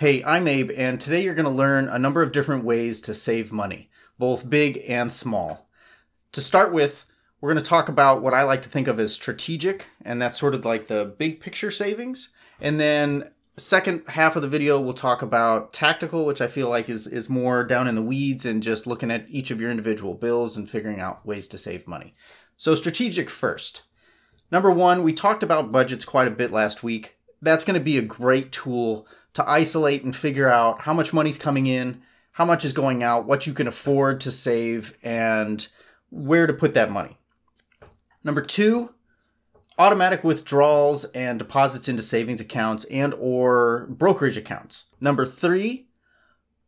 Hey, I'm Abe, and today you're going to learn a number of different ways to save money, both big and small. To start with, we're going to talk about what I like to think of as strategic, and that's sort of like the big picture savings. And then second half of the video we'll talk about tactical, which I feel like is is more down in the weeds and just looking at each of your individual bills and figuring out ways to save money. So strategic first. Number 1, we talked about budgets quite a bit last week. That's going to be a great tool to isolate and figure out how much money's coming in, how much is going out, what you can afford to save, and where to put that money. Number two, automatic withdrawals and deposits into savings accounts and or brokerage accounts. Number 3,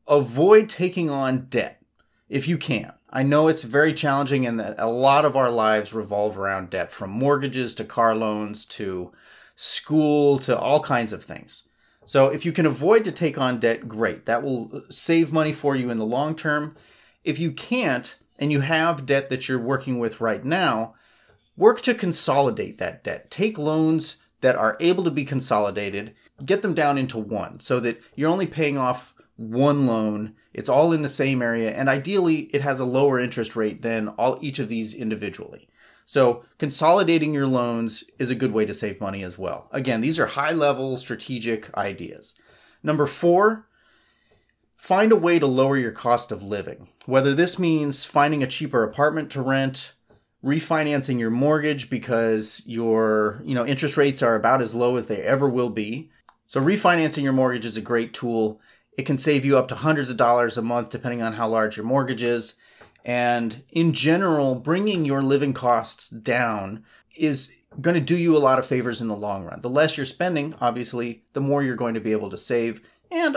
avoid taking on debt if you can. I know it's very challenging and that a lot of our lives revolve around debt from mortgages to car loans to school to all kinds of things. So if you can avoid to take on debt, great. That will uh, save money for you in the long term. If you can't and you have debt that you're working with right now, work to consolidate that debt. Take loans that are able to be consolidated, get them down into one so that you're only paying off one loan. It's all in the same area and ideally it has a lower interest rate than all each of these individually. So consolidating your loans is a good way to save money as well. Again, these are high level strategic ideas. Number four, find a way to lower your cost of living. Whether this means finding a cheaper apartment to rent, refinancing your mortgage because your, you know, interest rates are about as low as they ever will be. So refinancing your mortgage is a great tool. It can save you up to hundreds of dollars a month depending on how large your mortgage is. And in general, bringing your living costs down is going to do you a lot of favors in the long run. The less you're spending, obviously, the more you're going to be able to save and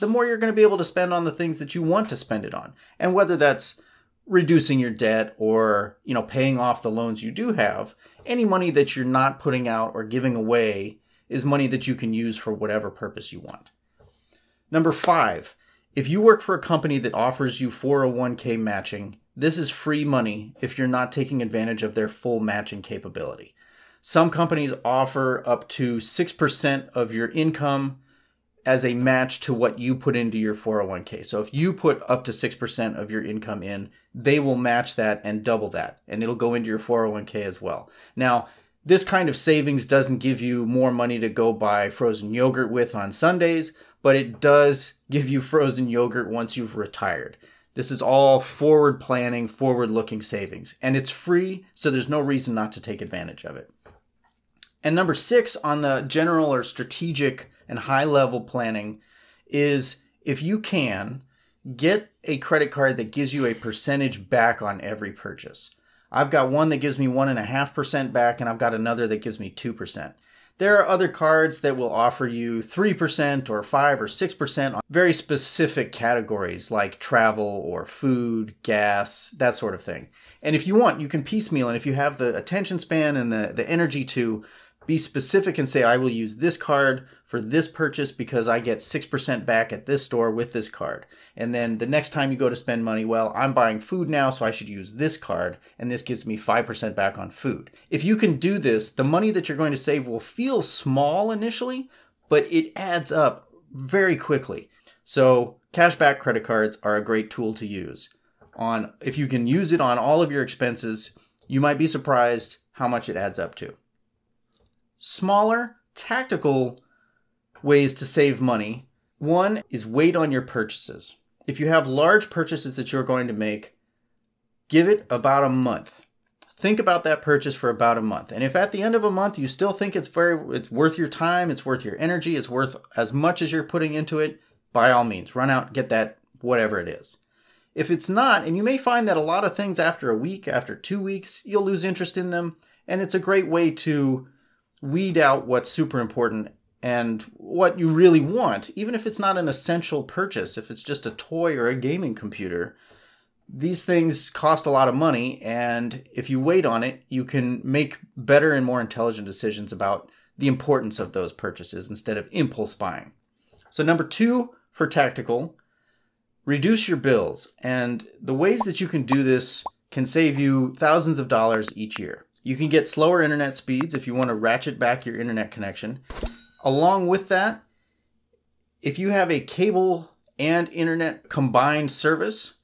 the more you're going to be able to spend on the things that you want to spend it on. And whether that's reducing your debt or, you know, paying off the loans you do have, any money that you're not putting out or giving away is money that you can use for whatever purpose you want. Number 5, if you work for a company that offers you 401k matching, this is free money if you're not taking advantage of their full matching capability. Some companies offer up to 6% of your income as a match to what you put into your 401k. So if you put up to 6% of your income in, they will match that and double that, and it'll go into your 401k as well. Now, this kind of savings doesn't give you more money to go buy frozen yogurt with on Sundays but it does give you frozen yogurt once you've retired. This is all forward planning, forward looking savings, and it's free, so there's no reason not to take advantage of it. And number six on the general or strategic and high level planning is if you can, get a credit card that gives you a percentage back on every purchase. I've got one that gives me 1.5% back, and I've got another that gives me 2%. There are other cards that will offer you 3% or 5 or 6% on very specific categories like travel or food, gas, that sort of thing. And if you want, you can piecemeal. And if you have the attention span and the, the energy to be specific and say, I will use this card for this purchase because I get 6% back at this store with this card. And then the next time you go to spend money, well, I'm buying food now, so I should use this card, and this gives me 5% back on food. If you can do this, the money that you're going to save will feel small initially, but it adds up very quickly. So, cashback credit cards are a great tool to use. On if you can use it on all of your expenses, you might be surprised how much it adds up to. Smaller tactical ways to save money. One is wait on your purchases. If you have large purchases that you're going to make, give it about a month. Think about that purchase for about a month. And if at the end of a month you still think it's very it's worth your time, it's worth your energy, it's worth as much as you're putting into it, by all means, run out, get that whatever it is. If it's not, and you may find that a lot of things after a week, after two weeks, you'll lose interest in them, and it's a great way to weed out what's super important and what you really want, even if it's not an essential purchase, if it's just a toy or a gaming computer, these things cost a lot of money. And if you wait on it, you can make better and more intelligent decisions about the importance of those purchases instead of impulse buying. So, number two for tactical, reduce your bills. And the ways that you can do this can save you thousands of dollars each year. You can get slower internet speeds if you want to ratchet back your internet connection. Along with that, if you have a cable and internet combined service,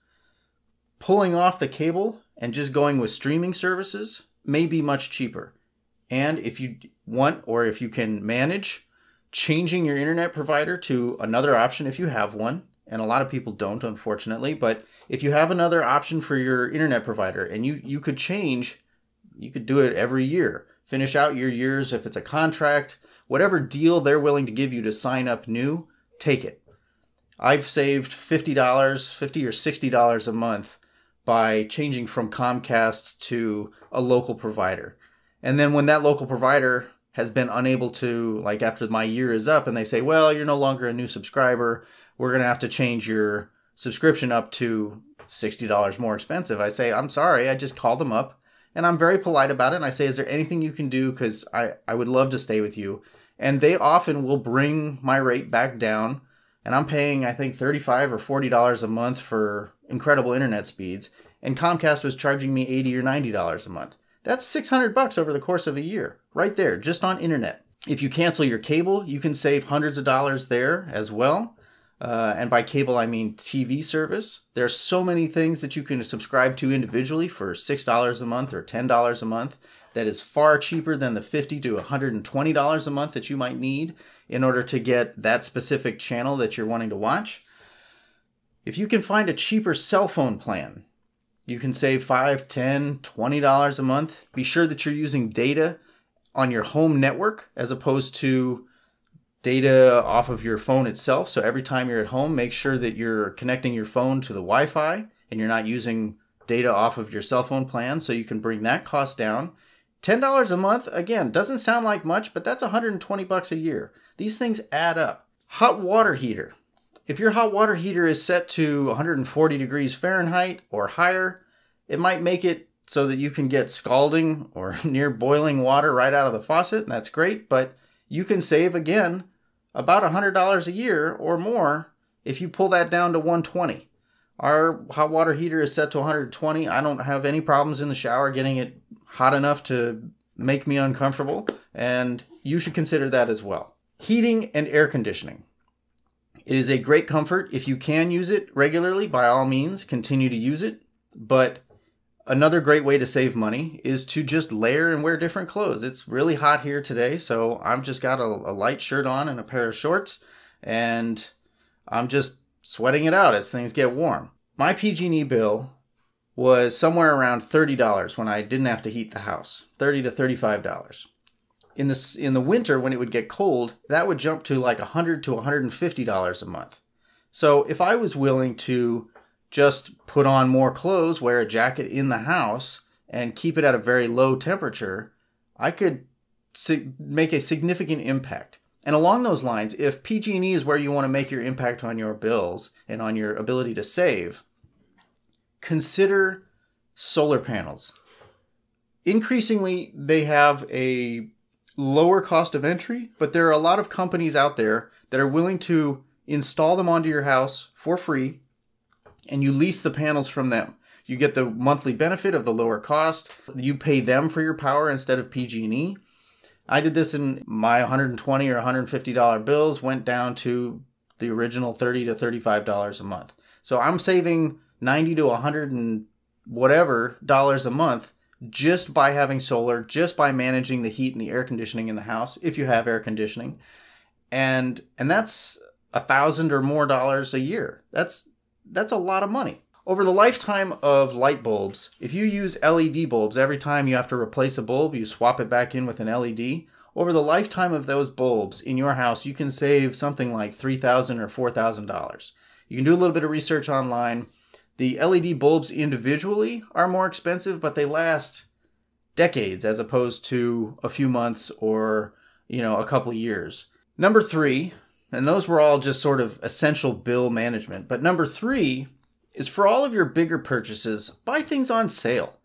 pulling off the cable and just going with streaming services may be much cheaper. And if you want or if you can manage changing your internet provider to another option if you have one, and a lot of people don't unfortunately, but if you have another option for your internet provider and you you could change, you could do it every year. Finish out your years if it's a contract, whatever deal they're willing to give you to sign up new, take it. I've saved $50, $50 or $60 a month by changing from Comcast to a local provider. And then when that local provider has been unable to, like after my year is up and they say, well, you're no longer a new subscriber, we're going to have to change your subscription up to $60 more expensive. I say, I'm sorry, I just called them up and I'm very polite about it. And I say, is there anything you can do? Because I, I would love to stay with you and they often will bring my rate back down and i'm paying i think 35 or 40 dollars a month for incredible internet speeds and comcast was charging me 80 or 90 dollars a month that's 600 bucks over the course of a year right there just on internet if you cancel your cable you can save hundreds of dollars there as well uh, and by cable i mean tv service there's so many things that you can subscribe to individually for $6 a month or $10 a month that is far cheaper than the $50 to $120 a month that you might need in order to get that specific channel that you're wanting to watch. If you can find a cheaper cell phone plan, you can save $5, $10, $20 a month. Be sure that you're using data on your home network as opposed to data off of your phone itself. So every time you're at home, make sure that you're connecting your phone to the Wi Fi and you're not using data off of your cell phone plan so you can bring that cost down $10 a month, again, doesn't sound like much, but that's 120 bucks a year. These things add up. Hot water heater. If your hot water heater is set to 140 degrees Fahrenheit or higher, it might make it so that you can get scalding or near boiling water right out of the faucet, and that's great, but you can save again about $100 a year or more if you pull that down to 120. Our hot water heater is set to 120. I don't have any problems in the shower getting it hot enough to make me uncomfortable, and you should consider that as well. Heating and air conditioning. It is a great comfort. If you can use it regularly, by all means, continue to use it. But another great way to save money is to just layer and wear different clothes. It's really hot here today, so I've just got a, a light shirt on and a pair of shorts, and I'm just sweating it out as things get warm. My PG&E bill was somewhere around $30 when I didn't have to heat the house, 30 to $35. In the, in the winter, when it would get cold, that would jump to like 100 to $150 a month. So if I was willing to just put on more clothes, wear a jacket in the house, and keep it at a very low temperature, I could make a significant impact. And along those lines, if PG&E is where you want to make your impact on your bills and on your ability to save, consider solar panels. Increasingly, they have a lower cost of entry, but there are a lot of companies out there that are willing to install them onto your house for free and you lease the panels from them. You get the monthly benefit of the lower cost. You pay them for your power instead of PG&E. I did this in my 120 or 150 dollar bills went down to the original 30 to 35 dollars a month. So I'm saving 90 to 100 and whatever dollars a month just by having solar, just by managing the heat and the air conditioning in the house, if you have air conditioning. And and that's a thousand or more dollars a year. That's that's a lot of money. Over the lifetime of light bulbs, if you use LED bulbs every time you have to replace a bulb, you swap it back in with an LED. Over the lifetime of those bulbs in your house, you can save something like $3,000 or $4,000. You can do a little bit of research online the LED bulbs individually are more expensive, but they last decades as opposed to a few months or, you know, a couple years. Number three, and those were all just sort of essential bill management, but number three is for all of your bigger purchases, buy things on sale.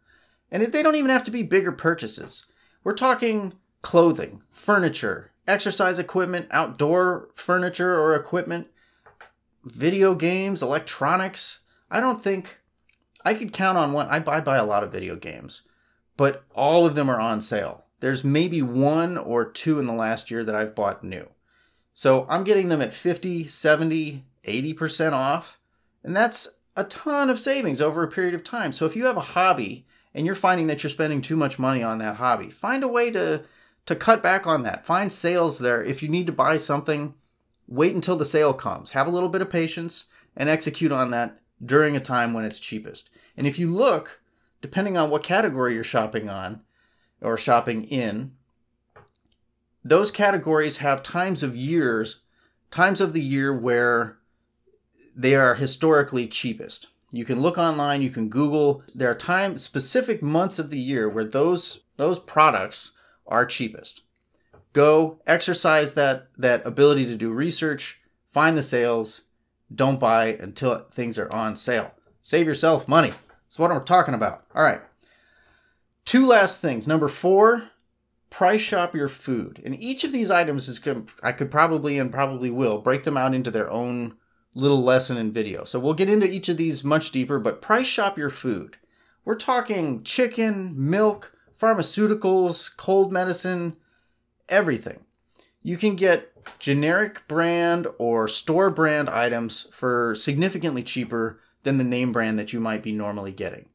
And they don't even have to be bigger purchases. We're talking clothing, furniture, exercise equipment, outdoor furniture or equipment, video games, electronics, I don't think I could count on one. I buy, buy a lot of video games, but all of them are on sale. There's maybe one or two in the last year that I've bought new. So I'm getting them at 50, 70, 80% off. And that's a ton of savings over a period of time. So if you have a hobby and you're finding that you're spending too much money on that hobby, find a way to to cut back on that. Find sales there. If you need to buy something, wait until the sale comes. Have a little bit of patience and execute on that during a time when it's cheapest. And if you look, depending on what category you're shopping on or shopping in, those categories have times of years, times of the year where they are historically cheapest. You can look online, you can Google. There are time specific months of the year where those those products are cheapest. Go exercise that that ability to do research, find the sales, don't buy until things are on sale. Save yourself money. That's what I'm talking about. All right. Two last things. Number four, price shop your food. And each of these items is, I could probably and probably will break them out into their own little lesson and video. So we'll get into each of these much deeper, but price shop your food. We're talking chicken, milk, pharmaceuticals, cold medicine, everything. You can get generic brand or store brand items for significantly cheaper than the name brand that you might be normally getting.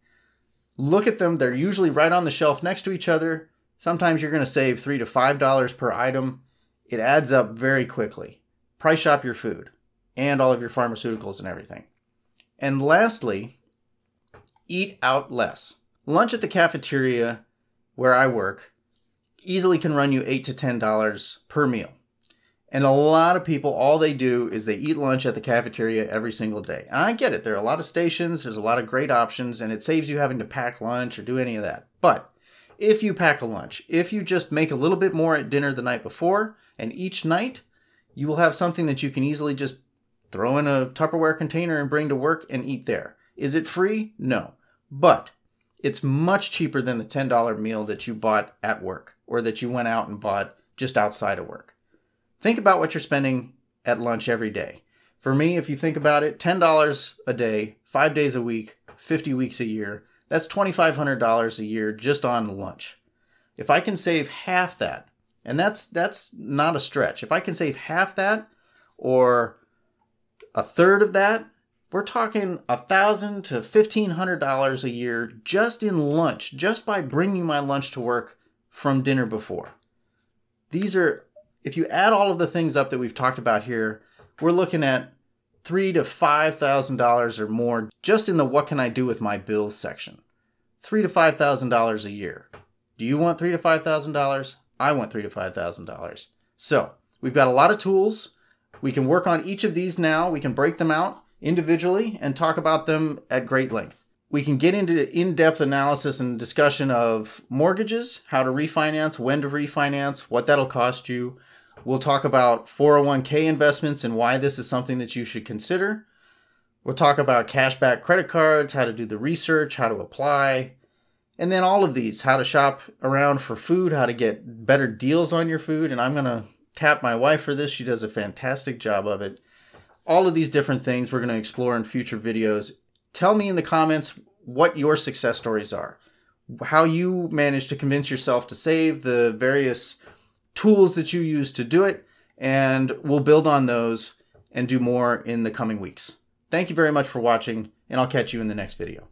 Look at them, they're usually right on the shelf next to each other. Sometimes you're going to save 3 to 5 dollars per item. It adds up very quickly. Price shop your food and all of your pharmaceuticals and everything. And lastly, eat out less. Lunch at the cafeteria where I work easily can run you 8 to 10 dollars per meal and a lot of people, all they do is they eat lunch at the cafeteria every single day. And I get it. There are a lot of stations, there's a lot of great options, and it saves you having to pack lunch or do any of that. But if you pack a lunch, if you just make a little bit more at dinner the night before, and each night, you will have something that you can easily just throw in a Tupperware container and bring to work and eat there. Is it free? No. But it's much cheaper than the $10 meal that you bought at work or that you went out and bought just outside of work. Think about what you're spending at lunch every day. For me, if you think about it, $10 a day, five days a week, 50 weeks a year, that's $2,500 a year just on lunch. If I can save half that, and that's that's not a stretch. If I can save half that or a third of that, we're talking a thousand to fifteen hundred dollars a year just in lunch, just by bringing my lunch to work from dinner before. These are if you add all of the things up that we've talked about here, we're looking at three to five thousand dollars or more just in the what can I do with my bills section. Three to five thousand dollars a year. Do you want three to five thousand dollars? I want three to five thousand dollars. So we've got a lot of tools. We can work on each of these now. We can break them out individually and talk about them at great length. We can get into in depth analysis and discussion of mortgages, how to refinance, when to refinance, what that'll cost you, We'll talk about 401k investments and why this is something that you should consider. We'll talk about cashback credit cards, how to do the research, how to apply, and then all of these how to shop around for food, how to get better deals on your food. And I'm going to tap my wife for this. She does a fantastic job of it. All of these different things we're going to explore in future videos. Tell me in the comments what your success stories are, how you managed to convince yourself to save the various tools that you use to do it, and we'll build on those and do more in the coming weeks. Thank you very much for watching, and I'll catch you in the next video.